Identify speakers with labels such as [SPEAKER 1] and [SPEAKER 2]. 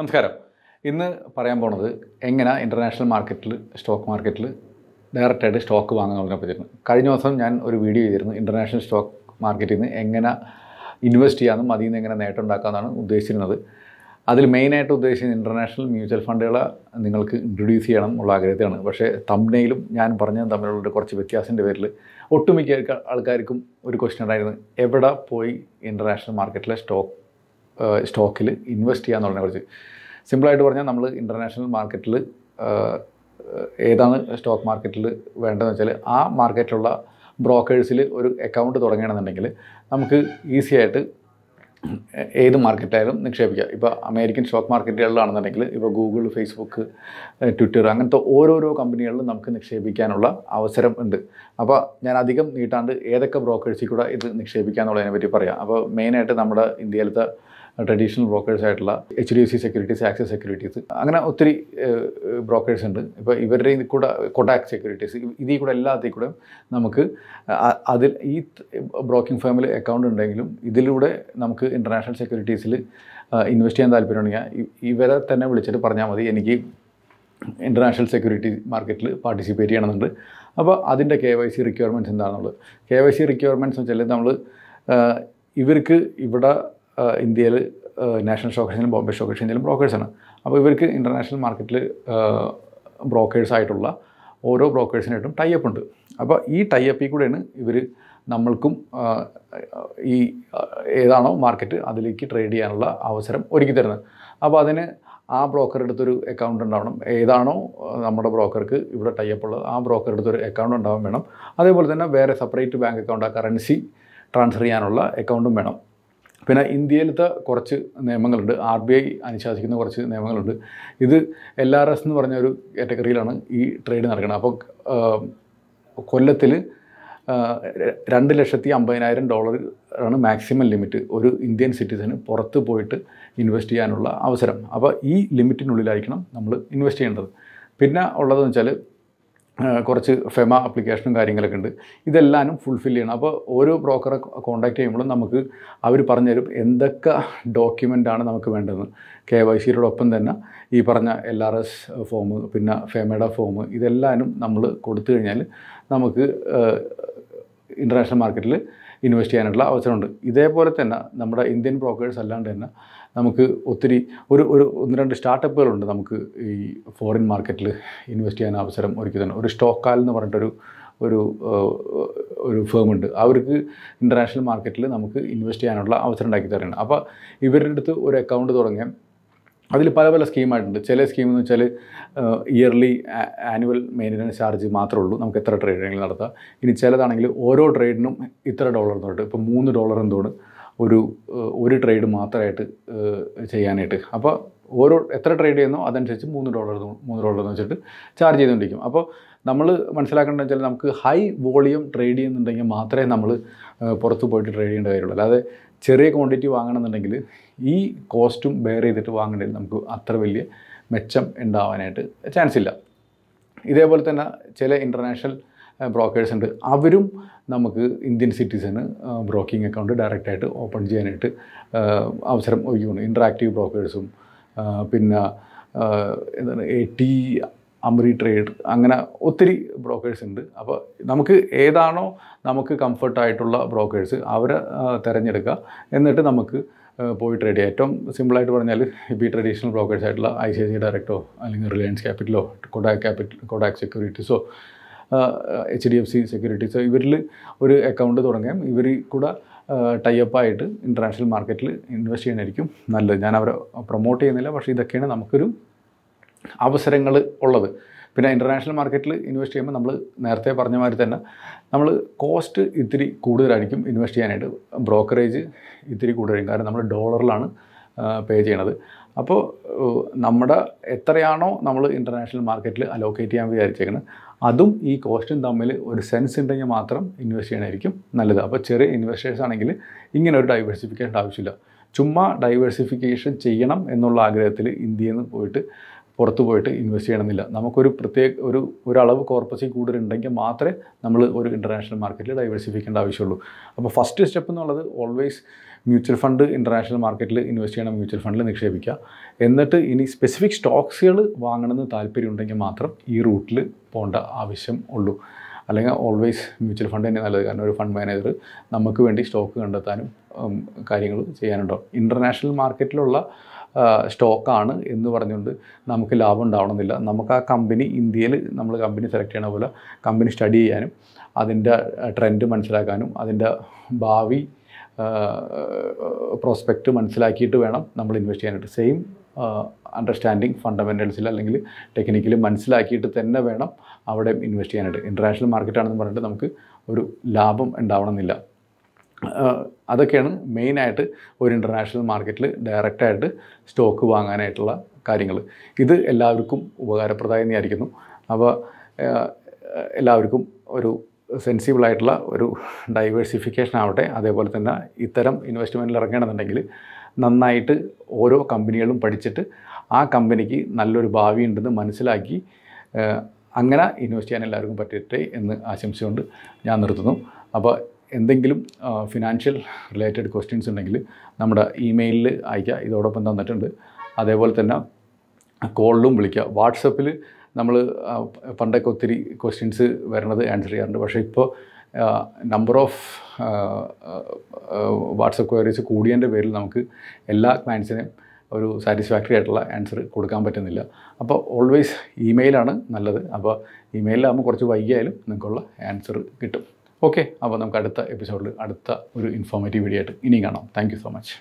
[SPEAKER 1] നമസ്കാരം ഇന്ന് പറയാൻ പോണത് എങ്ങനെ ഇൻ്റർനാഷണൽ മാർക്കറ്റിൽ സ്റ്റോക്ക് മാർക്കറ്റിൽ ഡയറക്റ്റായിട്ട് സ്റ്റോക്ക് വാങ്ങുന്നതിനെ പറ്റിയിരുന്നു കഴിഞ്ഞ ദിവസം ഞാൻ ഒരു വീഡിയോ ചെയ്തിരുന്നു ഇൻ്റർനാഷണൽ സ്റ്റോക്ക് മാർക്കറ്റിൽ നിന്ന് എങ്ങനെ ഇൻവെസ്റ്റ് ചെയ്യാമെന്നും അതിൽ നിന്ന് എങ്ങനെ നേട്ടം ഉണ്ടാക്കാമെന്നാണ് ഉദ്ദേശിച്ചിരുന്നത് അതിൽ മെയിനായിട്ട് ഉദ്ദേശിക്കുന്നത് ഇൻ്റർനാഷണൽ മ്യൂച്വൽ ഫണ്ടുകളെ നിങ്ങൾക്ക് ഇൻട്രൊഡ്യൂസ് ചെയ്യണം എന്നുള്ള ആഗ്രഹത്തെയാണ് പക്ഷേ തമ്മിലും ഞാൻ പറഞ്ഞതും തമ്മിലുള്ള കുറച്ച് വ്യത്യാസത്തിൻ്റെ പേരിൽ ഒട്ടുമിക്ക ആൾക്കാർക്കും ഒരു ക്വസ്റ്റ്യൻ ഉണ്ടായിരുന്നു എവിടെ പോയി ഇൻ്റർനാഷണൽ മാർക്കറ്റിലെ സ്റ്റോക്ക് സ്റ്റോക്കിൽ ഇൻവെസ്റ്റ് ചെയ്യാന്നുള്ളതിനെ കുറിച്ച് സിമ്പിളായിട്ട് പറഞ്ഞാൽ നമ്മൾ ഇൻ്റർനാഷണൽ മാർക്കറ്റിൽ ഏതാണ് സ്റ്റോക്ക് മാർക്കറ്റിൽ വേണ്ടതെന്ന് വെച്ചാൽ ആ മാർക്കറ്റിലുള്ള ബ്രോക്കേഴ്സിൽ ഒരു അക്കൗണ്ട് തുടങ്ങുകയാണെന്നുണ്ടെങ്കിൽ നമുക്ക് ഈസി ആയിട്ട് ഏത് മാർക്കറ്റായാലും നിക്ഷേപിക്കാം ഇപ്പോൾ അമേരിക്കൻ സ്റ്റോക്ക് മാർക്കറ്റുകളിലാണെന്നുണ്ടെങ്കിൽ ഇപ്പോൾ ഗൂഗിൾ ഫേസ്ബുക്ക് ട്വിറ്റർ അങ്ങനത്തെ ഓരോരോ കമ്പനികളിലും നമുക്ക് നിക്ഷേപിക്കാനുള്ള അവസരം ഉണ്ട് അപ്പോൾ ഞാൻ അധികം നീട്ടാണ്ട് ഏതൊക്കെ ബ്രോക്കേഴ്സിൽ കൂടെ ഇത് നിക്ഷേപിക്കാന്നുള്ളതിനെ പറ്റി പറയാം അപ്പോൾ മെയിനായിട്ട് നമ്മുടെ ഇന്ത്യയിലത്തെ ട്രഡീഷണൽ ബ്രോക്കേഴ്സ് ആയിട്ടുള്ള H D F C securities access securities അങ്ങനെ ഒത്തിരി ബ്രോക്കേഴ്സ് ഉണ്ട് ഇപ്പോൾ ഇവരുടെ കൂടെ കൊടാക് സെക്യൂരിറ്റീസ് ഇതിൽ കൂടെ എല്ലാത്തിൽ കൂടെ നമുക്ക് അതിൽ ഈ ബ്രോക്കിംഗ് ഫേമിൽ അക്കൗണ്ട് ഉണ്ടെങ്കിലും ഇതിലൂടെ നമുക്ക് ഇൻ്റർനാഷണൽ സെക്യൂരിറ്റീസിൽ ഇൻവെസ്റ്റ് ചെയ്യാൻ താല്പര്യമുണ്ടെങ്കിൽ ഇവരെ തന്നെ വിളിച്ചിട്ട് പറഞ്ഞാൽ മതി എനിക്ക് ഇൻ്റർനാഷണൽ സെക്യൂരിറ്റി മാർക്കറ്റിൽ പാർട്ടിസിപ്പേറ്റ് ചെയ്യണമെന്നുണ്ട് അപ്പോൾ അതിൻ്റെ കെ വൈ സി റിക്വയർമെൻറ്റ്സ് എന്താണെന്നുള്ളത് കെ വൈ സി റിക്വയർമെൻറ്റ്സ് വെച്ചാൽ നമ്മൾ ഇവർക്ക് ഇവിടെ ഇന്ത്യയിൽ നാഷണൽ സ്റ്റോക്ക് എക്സ്ചേഞ്ചിലും ബോംബെ സ്റ്റോക്ക് എക്സ്ചേഞ്ചിലും ബ്രോക്കേഴ്സാണ് അപ്പോൾ ഇവർക്ക് ഇൻ്റർനാഷണൽ മാർക്കറ്റിൽ ബ്രോക്കേഴ്സായിട്ടുള്ള ഓരോ ബ്രോക്കേഴ്സിനായിട്ടും ടൈപ്പ് ഉണ്ട് അപ്പോൾ ഈ ടൈപ്പിൽ കൂടെയാണ് ഇവർ നമ്മൾക്കും ഈ ഏതാണോ മാർക്കറ്റ് അതിലേക്ക് ട്രേഡ് ചെയ്യാനുള്ള അവസരം ഒരുക്കി തരുന്നത് അപ്പോൾ അതിന് ആ ബ്രോക്കറുടെ അടുത്തൊരു അക്കൗണ്ട് ഉണ്ടാവണം ഏതാണോ നമ്മുടെ ബ്രോക്കർക്ക് ഇവിടെ ടൈപ്പ് ഉള്ളത് ആ ബ്രോക്കറുടെ അടുത്തൊരു അക്കൗണ്ട് ഉണ്ടാവാൻ വേണം അതേപോലെ തന്നെ വേറെ സെപ്പറേറ്റ് ബാങ്ക് അക്കൗണ്ട് ആ കറൻസി ട്രാൻസ്ഫർ ചെയ്യാനുള്ള അക്കൗണ്ടും വേണം പിന്നെ ഇന്ത്യയിലത്തെ കുറച്ച് നിയമങ്ങളുണ്ട് ആർ ബി ഐ അനുശാസിക്കുന്ന കുറച്ച് നിയമങ്ങളുണ്ട് ഇത് എൽ ആർ എസ് എന്ന് പറഞ്ഞ ഒരു കാറ്റഗറിയിലാണ് ഈ ട്രേഡ് നടക്കുന്നത് അപ്പോൾ കൊല്ലത്തിൽ രണ്ട് ലക്ഷത്തി അമ്പതിനായിരം ഡോളർ ആണ് മാക്സിമം ലിമിറ്റ് ഒരു ഇന്ത്യൻ സിറ്റിസന് പുറത്ത് പോയിട്ട് ഇൻവെസ്റ്റ് ചെയ്യാനുള്ള അവസരം അപ്പോൾ ഈ ലിമിറ്റിനുള്ളിലായിരിക്കണം നമ്മൾ ഇൻവെസ്റ്റ് ചെയ്യേണ്ടത് പിന്നെ ഉള്ളതെന്ന് വെച്ചാൽ കുറച്ച് ഫെമ അപ്ലിക്കേഷനും കാര്യങ്ങളൊക്കെ ഉണ്ട് ഇതെല്ലാനും ഫുൾഫിൽ ചെയ്യണം അപ്പോൾ ഓരോ ബ്രോക്കറെ കോൺടാക്ട് ചെയ്യുമ്പോഴും നമുക്ക് അവർ പറഞ്ഞുതരും എന്തൊക്കെ ഡോക്യുമെൻ്റാണ് നമുക്ക് വേണ്ടതെന്ന് കെ വൈ സിയോടൊപ്പം തന്നെ ഈ പറഞ്ഞ എൽ ആർ എസ് ഫോം പിന്നെ ഫെമയുടെ ഫോം ഇതെല്ലാനും നമ്മൾ കൊടുത്തു കഴിഞ്ഞാൽ നമുക്ക് ഇൻ്റർനാഷണൽ മാർക്കറ്റിൽ ഇൻവെസ്റ്റ് ചെയ്യാനുള്ള അവസരമുണ്ട് ഇതേപോലെ തന്നെ നമ്മുടെ ഇന്ത്യൻ ബ്രോക്കേഴ്സ് അല്ലാണ്ട് തന്നെ നമുക്ക് ഒത്തിരി ഒരു ഒരു ഒന്ന് രണ്ട് സ്റ്റാർട്ടപ്പുകളുണ്ട് നമുക്ക് ഈ ഫോറിൻ മാർക്കറ്റിൽ ഇൻവെസ്റ്റ് ചെയ്യാൻ അവസരം ഒരുക്കി തന്നെ ഒരു സ്റ്റോക്കാൽ എന്ന് പറഞ്ഞിട്ടൊരു ഒരു ഒരു ഫേമുണ്ട് അവർക്ക് ഇൻ്റർനാഷണൽ മാർക്കറ്റിൽ നമുക്ക് ഇൻവെസ്റ്റ് ചെയ്യാനുള്ള അവസരം ഉണ്ടാക്കി തരുന്നുണ്ട് അപ്പോൾ ഇവരുടെ അടുത്ത് ഒരു അക്കൗണ്ട് തുടങ്ങിയാൽ അതിൽ പല പല സ്കീമായിട്ടുണ്ട് ചില സ്കീം എന്ന് വെച്ചാൽ ഇയർലി ആനുവൽ മെയിൻ്റനൻസ് ചാർജ് മാത്രമേ ഉള്ളൂ നമുക്ക് എത്ര ട്രേഡുകൾ നടത്താം ഇനി ചിലതാണെങ്കിൽ ഓരോ ട്രേഡിനും ഇത്ര ഡോളർ തൊട്ട് ഇപ്പോൾ മൂന്ന് ഡോളർ എന്തോട് ഒരു ഒരു ട്രേഡ് മാത്രമായിട്ട് ചെയ്യാനായിട്ട് അപ്പോൾ ഓരോ എത്ര ട്രേഡ് ചെയ്യുന്നോ അതനുസരിച്ച് മൂന്ന് ഡോളർ മൂന്ന് ഡോളർ എന്ന് വെച്ചിട്ട് ചാർജ് ചെയ്തുകൊണ്ടിരിക്കും അപ്പോൾ നമ്മൾ മനസ്സിലാക്കേണ്ടത് വെച്ചാൽ നമുക്ക് ഹൈ വോളിയം ട്രേഡ് ചെയ്യുന്നുണ്ടെങ്കിൽ മാത്രമേ നമ്മൾ പുറത്ത് പോയിട്ട് ട്രേഡ് ചെയ്യേണ്ട കാര്യമുള്ളൂ അല്ലാതെ ചെറിയ ക്വാണ്ടിറ്റി വാങ്ങണമെന്നുണ്ടെങ്കിൽ ഈ കോസ്റ്റും ബെയർ ചെയ്തിട്ട് വാങ്ങേണ്ടതിൽ നമുക്ക് അത്ര വലിയ മെച്ചം ഉണ്ടാവാനായിട്ട് ചാൻസ് ഇല്ല ഇതേപോലെ തന്നെ ചില ഇൻ്റർനാഷണൽ ബ്രോക്കേഴ്സ് ഉണ്ട് അവരും നമുക്ക് ഇന്ത്യൻ സിറ്റിസന് ബ്രോക്കിംഗ് അക്കൗണ്ട് ഡയറക്റ്റായിട്ട് ഓപ്പൺ ചെയ്യാനായിട്ട് അവസരം ഒഴിക്കുന്നു ഇൻട്രാക്റ്റീവ് ബ്രോക്കേഴ്സും പിന്നെ എന്താണ് എ ടി അമ്രി ട്രേഡ് അങ്ങനെ ഒത്തിരി ബ്രോക്കേഴ്സ് ഉണ്ട് അപ്പോൾ നമുക്ക് ഏതാണോ നമുക്ക് കംഫർട്ടായിട്ടുള്ള ബ്രോക്കേഴ്സ് അവരെ തിരഞ്ഞെടുക്കുക എന്നിട്ട് നമുക്ക് പോയി ട്രേഡ് ചെയ്യാം ഏറ്റവും സിമ്പിളായിട്ട് പറഞ്ഞാൽ ഇപ്പോൾ ഈ ട്രഡീഷണൽ ബ്രോക്കേഴ്സ് ആയിട്ടുള്ള ഐ സി ഐ സി ഡയറക്റ്റോ അല്ലെങ്കിൽ റിലയൻസ് ക്യാപിറ്റലോ കൊഡാക് ക്യാപിറ്റൽ കൊഡാക് സെക്യൂരിറ്റീസോ എച്ച് ഡി എഫ് സി സെക്യൂരിറ്റീസോ ഇവരിൽ ഒരു അക്കൗണ്ട് തുടങ്ങാം ഇവർ കൂടെ ടൈപ്പായിട്ട് ഇൻ്റർനാഷണൽ മാർക്കറ്റിൽ ഇൻവെസ്റ്റ് ചെയ്യാനായിരിക്കും നല്ലത് ഞാൻ അവരെ പ്രൊമോട്ട് ചെയ്യുന്നില്ല പക്ഷേ ഇതൊക്കെയാണ് നമുക്കൊരു അവസരങ്ങൾ ഉള്ളത് പിന്നെ ഇൻ്റർനാഷണൽ മാർക്കറ്റിൽ ഇൻവെസ്റ്റ് ചെയ്യുമ്പോൾ നമ്മൾ നേരത്തെ പറഞ്ഞ മാതിരി തന്നെ നമ്മൾ കോസ്റ്റ് ഇത്തിരി കൂടുതലായിരിക്കും ഇൻവെസ്റ്റ് ചെയ്യാനായിട്ട് ബ്രോക്കറേജ് ഇത്തിരി കൂടുതലായിരിക്കും കാരണം നമ്മൾ ഡോളറിലാണ് പേ ചെയ്യണത് അപ്പോൾ നമ്മുടെ എത്രയാണോ നമ്മൾ ഇൻ്റർനാഷണൽ മാർക്കറ്റിൽ അലോക്കേറ്റ് ചെയ്യാൻ വിചാരിച്ചേക്കുന്നത് അതും ഈ കോസ്റ്റും തമ്മിൽ ഒരു സെൻസ് ഉണ്ടെങ്കിൽ മാത്രം ഇൻവെസ്റ്റ് ചെയ്യണമായിരിക്കും നല്ലത് അപ്പോൾ ചെറിയ ഇൻവെസ്റ്റേഴ്സ് ആണെങ്കിൽ ഇങ്ങനെ ഒരു ഡൈവേഴ്സിഫിക്കേഷൻ ആവശ്യമില്ല ചുമ്മാ ഡൈവേഴ്സിഫിക്കേഷൻ ചെയ്യണം എന്നുള്ള ആഗ്രഹത്തിൽ ഇന്ത്യയിൽ നിന്ന് പോയിട്ട് പുറത്തു പോയിട്ട് ഇൻവെസ്റ്റ് ചെയ്യണമെന്നില്ല നമുക്കൊരു പ്രത്യേക ഒരു ഒരളവ് കോർപ്പസി കൂടുതലുണ്ടെങ്കിൽ മാത്രമേ നമ്മൾ ഒരു ഇൻ്റർനാഷണൽ മാർക്കറ്റിൽ ഡൈവേഴ്സിഫിക്കേണ്ട ആവശ്യമുള്ളൂ അപ്പോൾ ഫസ്റ്റ് സ്റ്റെപ്പ് എന്നുള്ളത് ഓൾവേസ് മ്യൂച്വൽ ഫണ്ട് ഇൻ്റർനാഷണൽ മാർക്കറ്റിൽ ഇൻവെസ്റ്റ് ചെയ്യണം മ്യൂച്വൽ ഫണ്ടിൽ നിക്ഷേപിക്കുക എന്നിട്ട് ഇനി സ്പെസിഫിക് സ്റ്റോക്സുകൾ വാങ്ങണമെന്ന് താല്പര്യമുണ്ടെങ്കിൽ മാത്രം ഈ റൂട്ടിൽ പോകേണ്ട ആവശ്യം ഉള്ളൂ അല്ലെങ്കിൽ ഓൾവേസ് മ്യൂച്വൽ ഫണ്ട് തന്നെ നല്ലത് കാരണം ഒരു ഫണ്ട് മാനേജർ നമുക്ക് വേണ്ടി സ്റ്റോക്ക് കണ്ടെത്താനും കാര്യങ്ങൾ ചെയ്യാനുണ്ടാവും ഇൻ്റർനാഷണൽ മാർക്കറ്റിലുള്ള സ്റ്റോക്കാണ് എന്ന് പറഞ്ഞുകൊണ്ട് നമുക്ക് ലാഭം ഉണ്ടാവണമെന്നില്ല നമുക്ക് ആ കമ്പനി ഇന്ത്യയിൽ നമ്മൾ കമ്പനി സെലക്ട് ചെയ്യണ പോലെ കമ്പനി സ്റ്റഡി ചെയ്യാനും അതിൻ്റെ ട്രെൻഡ് മനസ്സിലാക്കാനും അതിൻ്റെ ഭാവി പ്രോസ്പെക്റ്റ് മനസ്സിലാക്കിയിട്ട് വേണം നമ്മൾ ഇൻവെസ്റ്റ് ചെയ്യാനായിട്ട് സെയിം അണ്ടർസ്റ്റാൻഡിങ് ഫണ്ടമെൻ്റൽസിൽ അല്ലെങ്കിൽ ടെക്നിക്കലി മനസ്സിലാക്കിയിട്ട് തന്നെ വേണം അവിടെ ഇൻവെസ്റ്റ് ചെയ്യാനായിട്ട് ഇൻ്റർനാഷണൽ മാർക്കറ്റാണെന്ന് പറഞ്ഞിട്ട് നമുക്ക് ഒരു ലാഭം ഉണ്ടാവണമെന്നില്ല അതൊക്കെയാണ് മെയിനായിട്ട് ഒരു ഇൻ്റർനാഷണൽ മാർക്കറ്റിൽ ഡയറക്റ്റായിട്ട് സ്റ്റോക്ക് വാങ്ങാനായിട്ടുള്ള കാര്യങ്ങൾ ഇത് എല്ലാവർക്കും ഉപകാരപ്രദമായി വിചാരിക്കുന്നു അപ്പോൾ എല്ലാവർക്കും ഒരു സെൻസിബിളായിട്ടുള്ള ഒരു ഡൈവേഴ്സിഫിക്കേഷൻ ആവട്ടെ അതേപോലെ തന്നെ ഇത്തരം ഇൻവെസ്റ്റ്മെൻറ്റിൽ ഇറങ്ങണമെന്നുണ്ടെങ്കിൽ നന്നായിട്ട് ഓരോ കമ്പനികളും പഠിച്ചിട്ട് ആ കമ്പനിക്ക് നല്ലൊരു ഭാവി ഉണ്ടെന്ന് മനസ്സിലാക്കി അങ്ങനെ ഇൻവെസ്റ്റ് ചെയ്യാൻ എല്ലാവർക്കും പറ്റട്ടെ എന്ന് ആശംസയുണ്ട് ഞാൻ നിർത്തുന്നു അപ്പോൾ എന്തെങ്കിലും ഫിനാൻഷ്യൽ റിലേറ്റഡ് ക്വസ്റ്റ്യൻസ് ഉണ്ടെങ്കിൽ നമ്മുടെ ഇമെയിലിൽ അയക്കുക ഇതോടൊപ്പം തന്നിട്ടുണ്ട് അതേപോലെ തന്നെ കോളിലും വിളിക്കുക വാട്സപ്പിൽ നമ്മൾ പണ്ടൊക്കെ ഒത്തിരി ക്വസ്റ്റ്യൻസ് വരണത് ആൻസർ ചെയ്യാറുണ്ട് പക്ഷേ ഇപ്പോൾ നമ്പർ ഓഫ് വാട്സപ്പ് ക്വയറീസ് കൂടിയതിൻ്റെ പേരിൽ നമുക്ക് എല്ലാ ക്ലയൻസിനെയും ഒരു സാറ്റിസ്ഫാക്ടറി ആയിട്ടുള്ള ആൻസർ കൊടുക്കാൻ പറ്റുന്നില്ല അപ്പോൾ ഓൾവേസ് ഇമെയിലാണ് നല്ലത് അപ്പോൾ ഇമെയിലാകുമ്പോൾ കുറച്ച് വൈകിയാലും നിങ്ങൾക്കുള്ള ആൻസർ കിട്ടും ഓക്കെ അപ്പോൾ നമുക്ക് അടുത്ത എപ്പിസോഡിൽ അടുത്ത ഒരു ഇൻഫോർമേറ്റീവ് വീഡിയോ ആയിട്ട് ഇനിയും കാണാം താങ്ക് സോ മച്ച്